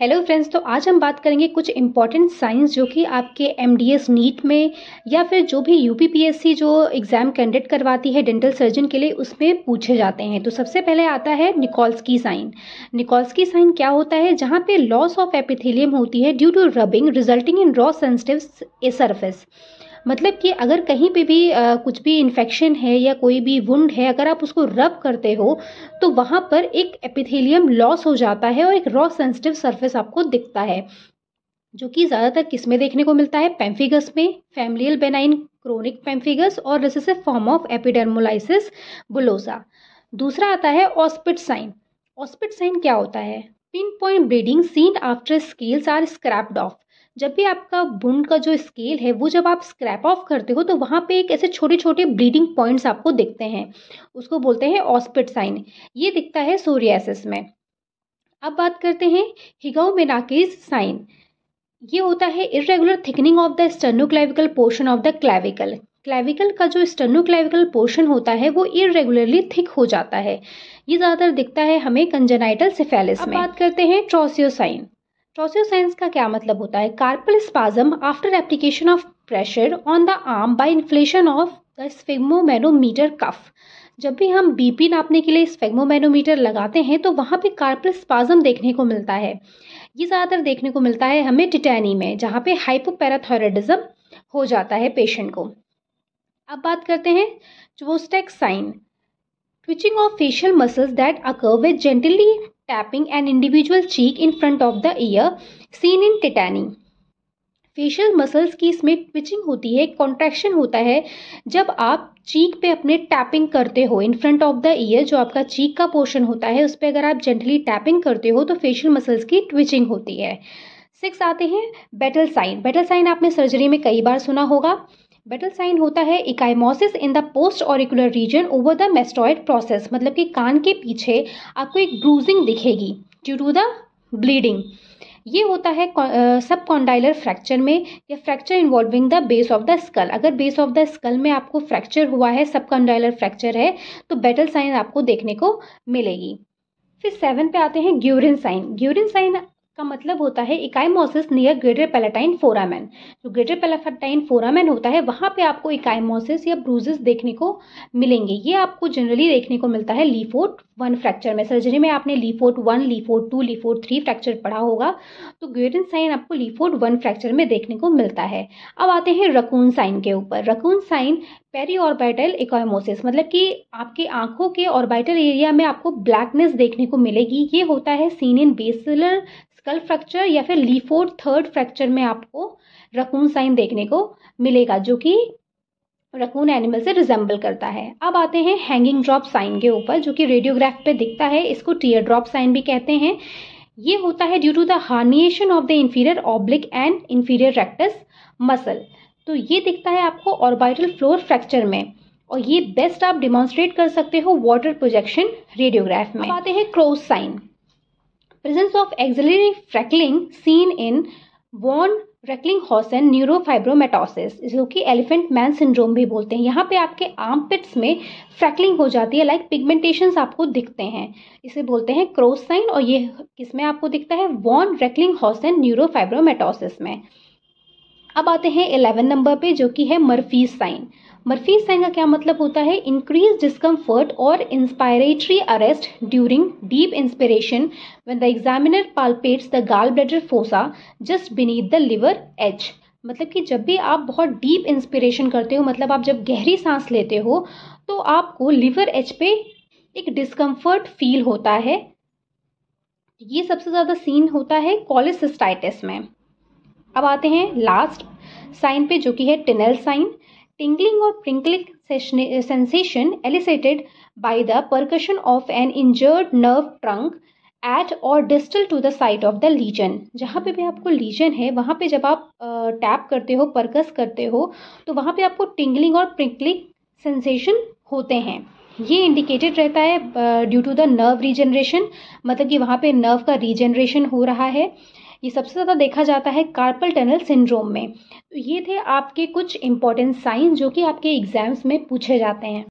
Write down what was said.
hello friends तो आज हम बात करेंगे कुछ इम्पॉर्टेंट साइंस जो कि आपके एम नीट में या फिर जो भी यूपीपीएससी जो एग्ज़ाम कैंडिडेट करवाती है डेंटल सर्जन के लिए उसमें पूछे जाते हैं तो सबसे पहले आता है निकोल्सकी साइन निकोल्सकी साइन क्या होता है जहाँ पे लॉस ऑफ एपिथेलियम होती है due to rubbing resulting in raw sensitive a surface मतलब कि अगर कहीं पे भी आ, कुछ भी इन्फेक्शन है या कोई भी वुंड है अगर आप उसको रब करते हो तो वहाँ पर एक एपिथेलियम लॉस हो जाता है और एक रॉ सेंसिटिव सरफेस आपको दिखता है जो कि ज़्यादातर किस में देखने को मिलता है पैम्फिगस में फैमिलियल बेनाइन क्रोनिक पैम्फिगस और recessive form of epidermolysis bullosa दूसरा आता है ऑस्पिट साइन ऑस्पिट साइन क्या होता है pin point bleeding seen after scales are scraped off जब भी आपका बुन का जो स्केल है वो जब आप स्क्रैप ऑफ करते हो तो वहाँ पे एक ऐसे छोटे छोटे ब्लीडिंग पॉइंट्स आपको दिखते हैं उसको बोलते हैं ऑस्पिट साइन ये दिखता है सोरियासिस में अब बात करते हैं हिगाओ मेनाकेज साइन ये होता है irregular thickening of the sternoclavicular portion of the clavicle clavicle का जो स्टर्नोक्लाइविकल पोर्शन होता है वो इरेगुलरली थिक हो जाता है ये ज़्यादातर दिखता है हमें कंजेनाइटल सिफेलिस में बात करते हैं ट्रोसियोसाइन ट्रोसियोसाइंस का क्या मतलब होता है carpal spasm after application of pressure on the arm by inflation of the sphygmomanometer cuff जब भी हम बीपी नापने के लिए स्फेगमोमैनोमीटर लगाते हैं तो वहाँ पे कार्पल स्पाजम देखने को मिलता है ये ज़्यादातर देखने को मिलता है हमें टिटैनी में जहाँ पे हाइपोपैराथोरेडिज्म हो जाता है पेशेंट को अब बात करते हैं Chvostek sign twitching of facial muscles that occur with gently tapping an individual cheek in front of the ear seen in tetany facial muscles की इसमें ट्विचिंग होती है कॉन्ट्रैक्शन होता है जब आप चीक पे अपने टैपिंग करते हो in front of the ear जो आपका चीक का पोर्शन होता है उस पर अगर आप जेंटली टैपिंग करते हो तो फेशियल मसल्स की ट्विचिंग होती है सिक्स आते हैं बेटल साइन बेटल साइन आपने सर्जरी में कई बार सुना होगा बेटल साइन होता है ecchymosis in the post auricular region over the mastoid process मतलब कि कान के पीछे आपको एक ब्रूजिंग दिखेगी ड्यू टू द ब्लीडिंग ये होता है सब कॉन्डाइलर फ्रैक्चर में या fracture involving the base of the skull अगर बेस ऑफ द स्कल में आपको फ्रैक्चर हुआ है सब कॉन्डाइलर फ्रैक्चर है तो बेटल साइन आपको देखने को मिलेगी फिर सेवन पे आते हैं ग्यूरिन साइन ग्यूरिन साइन का मतलब होता है ecchymosis near greater palatine foramen जो ग्रेटर पेलाटाइन फोरामैन होता है वहाँ पे आपको इकाइमोसिस या ब्रूजेस देखने को मिलेंगे ये आपको जनरली देखने को मिलता है लीफोट वन फ्रैक्चर में सर्जरी में आपने Le Fort one Le Fort two Le Fort three fracture पढ़ा होगा तो ग्रेटन साइन आपको लीफोट वन फ्रैक्चर में देखने को मिलता है अब आते हैं रकून साइन के ऊपर raccoon sign peri orbital ecchymosis मतलब कि आपके आंखों के ऑर्बिटल एरिया में आपको ब्लैकनेस देखने को मिलेगी ये होता है seen in basilar skull fracture या फिर लीफोर थर्ड फ्रैक्चर में आपको रकून साइन देखने को मिलेगा जो कि रकून एनिमल से रिजेंबल करता है अब आते हैं हैंगिंग ड्रॉप साइन के ऊपर जो कि रेडियोग्राफ पे दिखता है इसको टीयर ड्रॉप साइन भी कहते हैं ये होता है due to the herniation of the inferior oblique and inferior rectus muscle तो ये दिखता है आपको ऑर्बिटल फ्लोर फ्रैक्चर में और ये बेस्ट आप डिमॉन्स्ट्रेट कर सकते हो वाटर प्रोजेक्शन रेडियोग्राफ में आते हैं Crowe sign presence of axillary freckling seen in von Recklinghausen neurofibromatosis जो कि एलिफेंट मैन सिंड्रोम भी बोलते हैं यहाँ पे आपके आर्म पिट्स में फ्रैकलिंग हो जाती है लाइक like पिगमेंटेशन आपको दिखते हैं इसे बोलते हैं क्रोस साइन और ये किसमें आपको दिखता है वॉन रेकलिंग हॉसन न्यूरोफाइब्रोमेटोसिस में अब आते हैं इलेवन नंबर पे जो कि है मर्फी साइन मर्फी साइन का क्या मतलब होता है इंक्रीज डिस्कम्फर्ट और inspiratory arrest during deep inspiration when the examiner palpates the gall bladder fossa just beneath the liver edge मतलब कि जब भी आप बहुत डीप इंस्पिरेशन करते हो मतलब आप जब गहरी सांस लेते हो तो आपको लिवर एच पे एक डिस्कम्फर्ट फील होता है ये सबसे ज़्यादा सीन होता है कॉलेज में अब आते हैं लास्ट साइन पे जो कि है टिनल साइन टिंगलिंग और prickling sensation elicited by the percussion of an injured nerve trunk at or distal to the site of the lesion जहाँ पे भी आपको लीजन है वहाँ पे जब आप टैप करते हो परकस करते हो तो वहाँ पे आपको टिंगलिंग और प्रिंकलिंग सेंसेशन होते हैं ये इंडिकेटेड रहता है due to the nerve regeneration मतलब कि वहाँ पे नर्व का रीजनरेशन हो रहा है ये सबसे ज़्यादा देखा जाता है कार्पल टनल सिंड्रोम में तो ये थे आपके कुछ इम्पॉर्टेंट साइन जो कि आपके एग्ज़ाम्स में पूछे जाते हैं